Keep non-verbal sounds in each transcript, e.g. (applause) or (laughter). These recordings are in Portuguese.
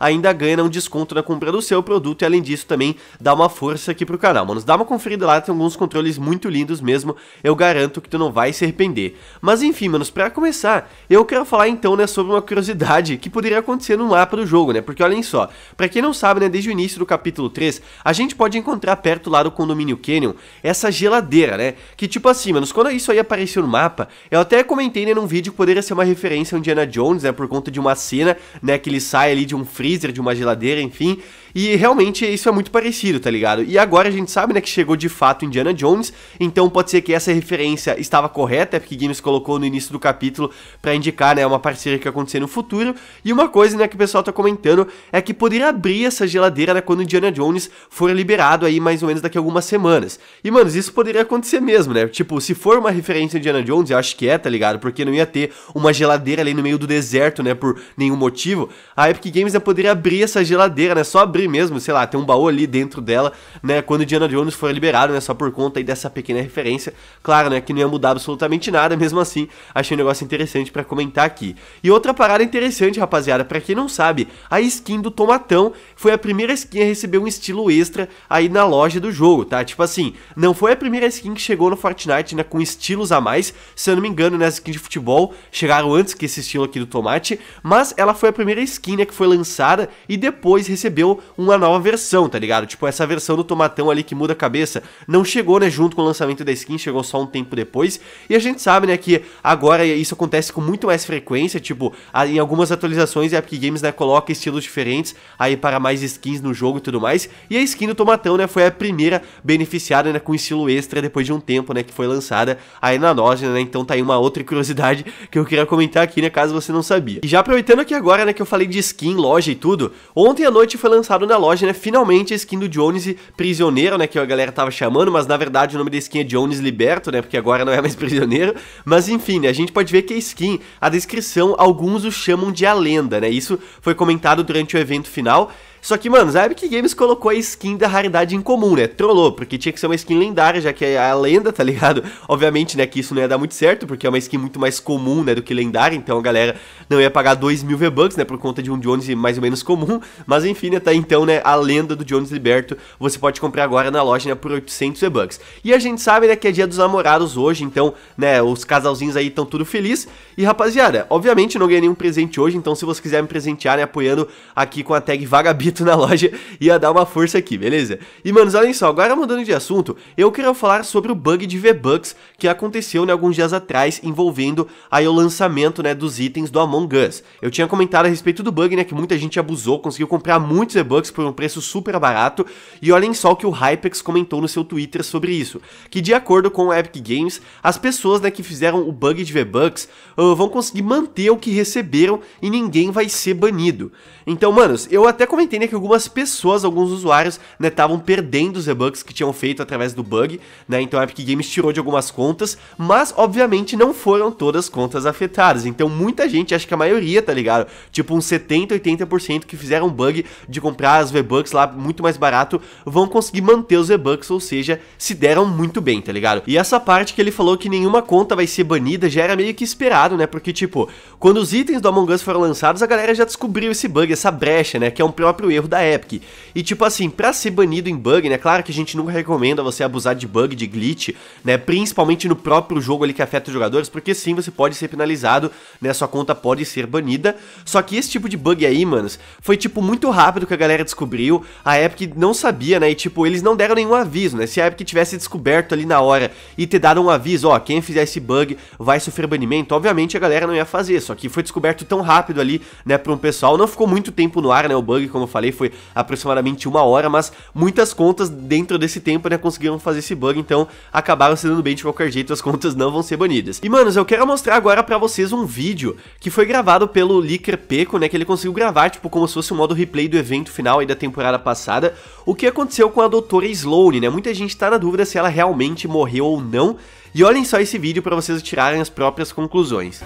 ainda ganha um desconto na compra do seu produto e além disso também dá uma força aqui pro canal, manos. Dá uma conferida lá, tem alguns controles muito lindos mesmo, eu garanto que tu não vai se arrepender. Mas enfim, manos, pra começar, eu quero falar então, né, sobre uma curiosidade que poderia acontecer no mapa do jogo, né, porque olhem só, pra quem não sabe, né, desde o início do capítulo 3, a gente pode encontrar perto lá do condomínio Canyon essa geladeira, né, que tipo assim, manos, quando isso aí apareceu no mapa, eu até comentei, né, num vídeo que poderia ser uma referência a Indiana Jones, né, por conta de uma cena, né, que ele sai ali ali de um freezer, de uma geladeira, enfim. E realmente isso é muito parecido, tá ligado? E agora a gente sabe, né, que chegou de fato Indiana Jones, então pode ser que essa referência estava correta, é porque Guinness colocou no início do capítulo para indicar, né, uma parceria que ia acontecer no futuro. E uma coisa, né, que o pessoal tá comentando é que poderia abrir essa geladeira, né, quando Indiana Jones for liberado aí mais ou menos daqui a algumas semanas. E, mano, isso poderia acontecer mesmo, né? Tipo, se for uma referência a Indiana Jones, eu acho que é, tá ligado? Porque não ia ter uma geladeira ali no meio do deserto, né, por nenhum motivo. A Epic Games né, poderia abrir essa geladeira, né, só abrir mesmo, sei lá, tem um baú ali dentro dela, né? Quando Diana Jones foi liberado, né? Só por conta aí dessa pequena referência. Claro, né? Que não ia mudar absolutamente nada, mesmo assim, achei um negócio interessante para comentar aqui. E outra parada interessante, rapaziada, para quem não sabe, a skin do Tomatão foi a primeira skin a receber um estilo extra aí na loja do jogo, tá? Tipo assim, não foi a primeira skin que chegou no Fortnite, né? Com estilos a mais, se eu não me engano, né? As skins de futebol chegaram antes que esse estilo aqui do Tomate, mas ela foi a primeira skin, né? Que foi lançada e depois recebeu uma nova versão, tá ligado? Tipo, essa versão do Tomatão ali que muda a cabeça não chegou, né, junto com o lançamento da skin, chegou só um tempo depois. E a gente sabe, né, que agora isso acontece com muito mais frequência, tipo, em algumas atualizações a Epic Games, né, coloca estilos diferentes aí para mais skins no jogo e tudo mais. E a skin do Tomatão, né, foi a primeira beneficiada, né, com estilo extra depois de um tempo, né, que foi lançada aí na loja, né? Então tá aí uma outra curiosidade (laughs) que eu queria comentar aqui, né, caso você não sabia. E já aproveitando aqui agora, né, que eu falei de skin, loja e tudo, ontem à noite foi lançado na loja, né, finalmente a skin do Jones Prisioneiro, né, que a galera tava chamando, mas na verdade o nome da skin é Jones Liberto, né, porque agora não é mais (laughs) prisioneiro, mas enfim, né, a gente pode ver que a skin, a descrição, alguns o chamam de a lenda, né, isso foi comentado durante o evento final, só que, mano, a Epic Games colocou a skin da raridade incomum, né? Trollou, porque tinha que ser uma skin lendária, já que é a lenda, tá ligado? (laughs) Obviamente, né, que isso não ia dar muito certo, porque é uma skin muito mais comum, né, do que lendária, então a galera não ia pagar 2 mil V-Bucks, né, por conta de um Jones mais ou menos comum, mas enfim, né, tá então, né, a lenda do Jones liberto, você pode comprar agora na loja, né, por 800 V-Bucks. E a gente sabe, né, que é dia dos namorados hoje, então, né, os casalzinhos aí estão tudo feliz, e rapaziada, obviamente não ganhei nenhum presente hoje, então se você quiser me presentear, né, apoiando aqui com a tag Vagabito, na loja ia dar uma força aqui, beleza? E, manos, olhem só, agora mudando de assunto, eu quero falar sobre o bug de V-Bucks que aconteceu né, alguns dias atrás envolvendo aí o lançamento né, dos itens do Among Us. Eu tinha comentado a respeito do bug, né, que muita gente abusou, conseguiu comprar muitos V-Bucks por um preço super barato, e olhem só o que o Hypex comentou no seu Twitter sobre isso, que de acordo com o Epic Games, as pessoas né, que fizeram o bug de V-Bucks uh, vão conseguir manter o que receberam e ninguém vai ser banido. Então, manos, eu até comentei né, que algumas pessoas, alguns usuários, né, estavam perdendo os V-Bucks que tinham feito através do bug, né, então a Epic Games tirou de algumas contas, mas obviamente não foram todas contas afetadas, então muita gente, acho que a maioria, tá ligado? Tipo uns 70, 80% que fizeram bug de comprar as V-Bucks lá muito mais barato, vão conseguir manter os V-Bucks, ou seja, se deram muito bem, tá ligado? E essa parte que ele falou que nenhuma conta vai ser banida já era meio que esperado, né, porque tipo, quando os itens do Among Us foram lançados, a galera já descobriu esse bug, essa brecha, né, que é um próprio erro da Epic. E tipo assim, pra ser banido em bug, né? Claro que a gente nunca recomenda você abusar de bug, de glitch, né? Principalmente no próprio jogo ali que afeta os jogadores, porque sim, você pode ser penalizado, né? Sua conta pode ser banida. Só que esse tipo de bug aí, manos, foi tipo muito rápido que a galera descobriu. A Epic não sabia, né? E tipo, eles não deram nenhum aviso, né? Se a Epic tivesse descoberto ali na hora e ter dado um aviso, ó, quem fizer esse bug vai sofrer banimento, obviamente a galera não ia fazer. Só que foi descoberto tão rápido ali, né, pra um pessoal. Não ficou muito tempo no ar, né? O bug, como eu falei falei, foi aproximadamente uma hora, mas muitas contas dentro desse tempo, né, conseguiram fazer esse bug, então acabaram se dando bem de qualquer jeito, as contas não vão ser banidas. E, manos, eu quero mostrar agora pra vocês um vídeo que foi gravado pelo Licker Peco, né, que ele conseguiu gravar, tipo, como se fosse um modo replay do evento final aí da temporada passada, o que aconteceu com a doutora Sloane, né, muita gente tá na dúvida se ela realmente morreu ou não, e olhem só esse vídeo para vocês tirarem as próprias conclusões.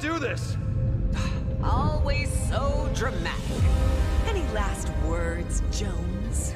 do this! Always so dramatic. Any last words, Jones?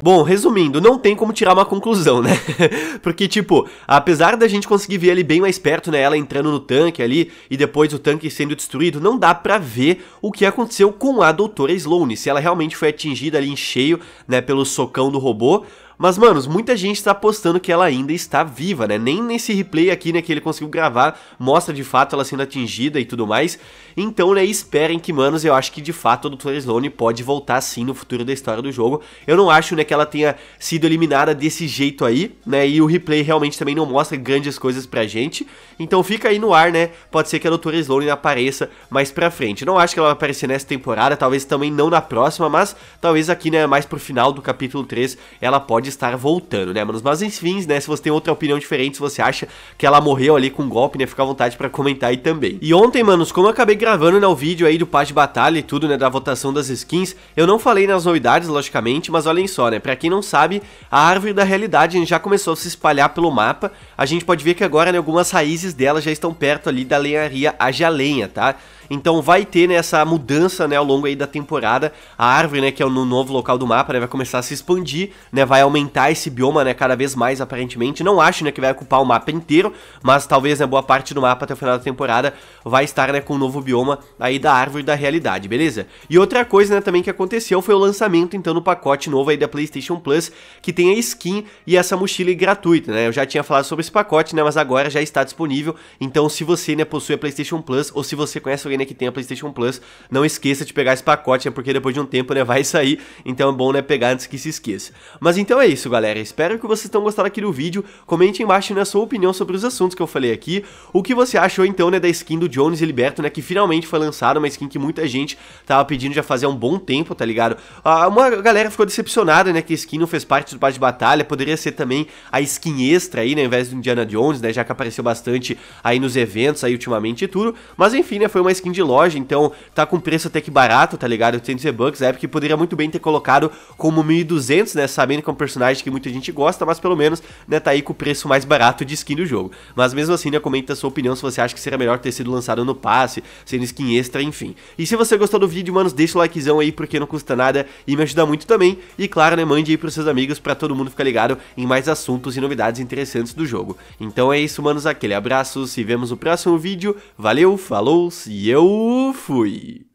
Bom, resumindo, não tem como tirar uma conclusão, né? (laughs) Porque, tipo, apesar da gente conseguir ver ele bem mais perto, né? Ela entrando no tanque ali e depois o tanque sendo destruído, não dá pra ver o que aconteceu com a doutora Sloane. Se ela realmente foi atingida ali em cheio, né? Pelo socão do robô mas, manos, muita gente tá apostando que ela ainda está viva, né? Nem nesse replay aqui, né, que ele conseguiu gravar, mostra de fato ela sendo atingida e tudo mais. Então, né, esperem que, manos, eu acho que de fato a Doutora Sloane pode voltar sim no futuro da história do jogo. Eu não acho, né, que ela tenha sido eliminada desse jeito aí, né? E o replay realmente também não mostra grandes coisas pra gente. Então fica aí no ar, né? Pode ser que a Doutora Sloane apareça mais pra frente. Não acho que ela vai aparecer nessa temporada, talvez também não na próxima, mas talvez aqui, né, mais pro final do capítulo 3, ela pode pode estar voltando, né, manos? Mas enfim, né, se você tem outra opinião diferente, se você acha que ela morreu ali com um golpe, né, fica à vontade para comentar aí também. E ontem, manos, como eu acabei gravando, né, o vídeo aí do Paz de Batalha e tudo, né, da votação das skins, eu não falei nas novidades, logicamente, mas olhem só, né, pra quem não sabe, a árvore da realidade já começou a se espalhar pelo mapa, a gente pode ver que agora, né, algumas raízes dela já estão perto ali da lenharia Ajalenha, tá? Então vai ter né, essa mudança né, ao longo aí da temporada. A árvore, né, que é no novo local do mapa, né, vai começar a se expandir, né, vai aumentar esse bioma né, cada vez mais, aparentemente. Não acho né, que vai ocupar o mapa inteiro, mas talvez né, boa parte do mapa até o final da temporada vai estar né, com o um novo bioma aí da árvore da realidade, beleza? E outra coisa né, também que aconteceu foi o lançamento então do pacote novo aí da PlayStation Plus, que tem a skin e essa mochila gratuita, né? Eu já tinha falado sobre esse pacote, né, mas agora já está disponível. Então se você né, possui a PlayStation Plus ou se você conhece alguém né, que tem a PlayStation Plus, não esqueça de pegar esse pacote, né, porque depois de um tempo, né, vai sair, então é bom, né, pegar antes que se esqueça. Mas então é isso, galera, espero que vocês tenham gostado aqui do vídeo, comente embaixo, né, a sua opinião sobre os assuntos que eu falei aqui, o que você achou, então, né, da skin do Jones e Liberto, né, que finalmente foi lançada, uma skin que muita gente tava pedindo já fazia um bom tempo, tá ligado? Ah, uma galera ficou decepcionada, né, que a skin não fez parte do passe de batalha, poderia ser também a skin extra aí, né, ao invés do Indiana Jones, né, já que apareceu bastante aí nos eventos aí ultimamente e tudo, mas enfim, né, foi uma skin de loja, então tá com preço até que barato, tá ligado? 800 V-Bucks, a é, poderia muito bem ter colocado como 1.200, né? Sabendo que é um personagem que muita gente gosta, mas pelo menos, né, tá aí com o preço mais barato de skin do jogo. Mas mesmo assim, né, comenta a sua opinião se você acha que seria melhor ter sido lançado no passe, sendo skin extra, enfim. E se você gostou do vídeo, manos, deixa o likezão aí, porque não custa nada e me ajuda muito também. E claro, né, mande aí pros seus amigos para todo mundo ficar ligado em mais assuntos e novidades interessantes do jogo. Então é isso, manos, aquele abraço, se vemos no próximo vídeo, valeu, falou, e eu eu fui.